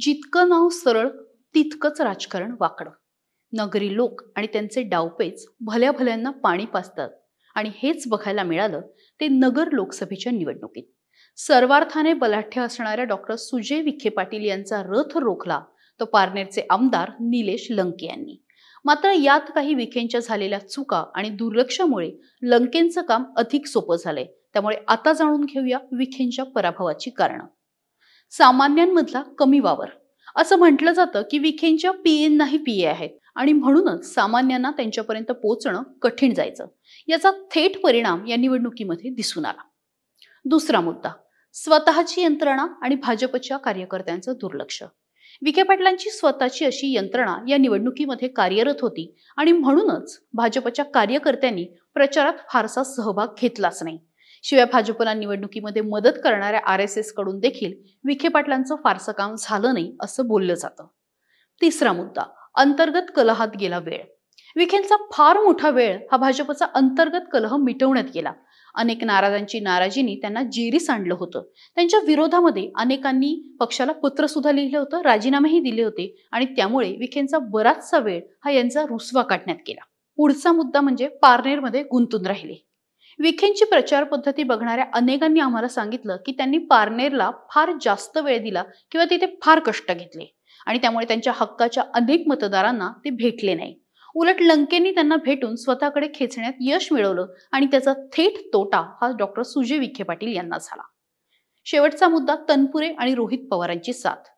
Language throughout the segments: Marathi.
जितकं नाव सरळ तितकंच राजकारण वाकडं नगरी लोक आणि त्यांचे डावपेच भल्या भल्यांना पाणी पाचतात आणि हेच बघायला मिळालं ते नगर लोकसभेच्या निवडणुकीत सर्वार्थाने बलाठ्य असणाऱ्या डॉक्टर सुजय विखे पाटील यांचा रथ रोखला तो पारनेरचे आमदार निलेश लंके यांनी मात्र यात काही विखेंच्या झालेल्या चुका आणि दुर्लक्षामुळे लंकेंचं काम अधिक सोपं झालंय त्यामुळे आता जाणून घेऊया विखेंच्या पराभवाची कारणं सामान्यांमधला कमी वावर असं म्हटलं जातं की विखेंच्या पीएंनाही पीए आहेत आणि म्हणूनच सामान्यांना त्यांच्यापर्यंत पोहोचणं कठीण जायचं याचा थेट परिणाम या निवडणुकीमध्ये दिसून आला दुसरा मुद्दा स्वतःची यंत्रणा आणि भाजपच्या कार्यकर्त्यांचं दुर्लक्ष विखे पाटलांची स्वतःची अशी यंत्रणा या निवडणुकीमध्ये कार्यरत होती आणि म्हणूनच भाजपच्या कार्यकर्त्यांनी प्रचारात फारसा सहभाग घेतलाच नाही शिवाय भाजपला निवडणुकीमध्ये मदत करणाऱ्या आर एस कडून देखील विखे पाटलांचं फारसं काम झालं नाही असं बोललं जातं तिसरा मुद्दा अंतर्गत कलहात गेला वेळ विखेंचा फार मोठा वेळ हा भाजपचा अंतर्गत कलह मिटवण्यात गेला अनेक नाराजांची नाराजीनी त्यांना जेरीस सांडलं होतं त्यांच्या विरोधामध्ये अनेकांनी पक्षाला पत्र सुद्धा लिहिलं होतं राजीनामेही दिले होते आणि त्यामुळे विखेंचा बराचसा वेळ हा यांचा रुसवा काढण्यात गेला पुढचा मुद्दा म्हणजे पारनेरमध्ये गुंतून राहिले विखेंची प्रचार पद्धती बघणाऱ्या अनेकांनी आम्हाला सांगितलं की त्यांनी पारनेरला फार जास्त वेळ दिला किंवा तिथे फार कष्ट घेतले आणि त्यामुळे त्यांच्या हक्काच्या अनेक मतदारांना ते भेटले नाही उलट लंकेंनी त्यांना भेटून स्वतःकडे खेचण्यात यश मिळवलं आणि त्याचा थेट तोटा हा डॉक्टर सुजय विखे पाटील यांना झाला शेवटचा मुद्दा तनपुरे आणि रोहित पवारांची साथ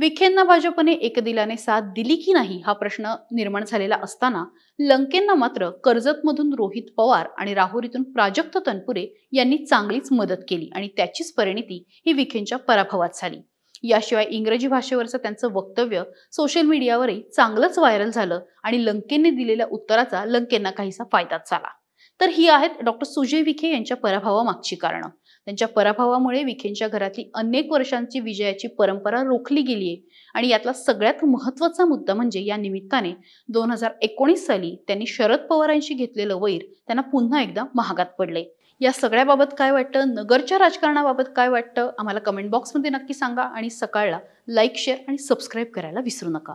विखेंना भाजपने एकदिलाने साथ दिली की नाही हा प्रश्न निर्माण झालेला असताना लंकेंना मात्र कर्जतमधून रोहित पवार आणि राहुरीतून प्राजक्त तनपुरे यांनी चांगलीच मदत केली आणि त्याचीच परिणिती ही विखेंच्या पराभवात झाली याशिवाय इंग्रजी भाषेवरचं त्यांचं वक्तव्य सोशल मीडियावरही चांगलंच व्हायरल झालं आणि लंकेने दिलेल्या उत्तराचा लंकेंना काहीसा फायदाच झाला तर ही आहेत डॉक्टर सुजय विखे यांच्या पराभवामागची कारणं त्यांच्या पराभवामुळे विखेंच्या घरातली अनेक वर्षांची विजयाची परंपरा रोखली गेली आहे आणि यातला सगळ्यात महत्त्वाचा मुद्दा म्हणजे या निमित्ताने दोन हजार एकोणीस साली त्यांनी शरद पवारांशी घेतलेलं वैर त्यांना पुन्हा एकदा महागात पडले या सगळ्याबाबत काय वाटतं नगरच्या राजकारणाबाबत काय वाटतं आम्हाला कमेंट बॉक्समध्ये नक्की सांगा आणि सकाळला लाईक शेअर आणि सबस्क्राईब करायला विसरू नका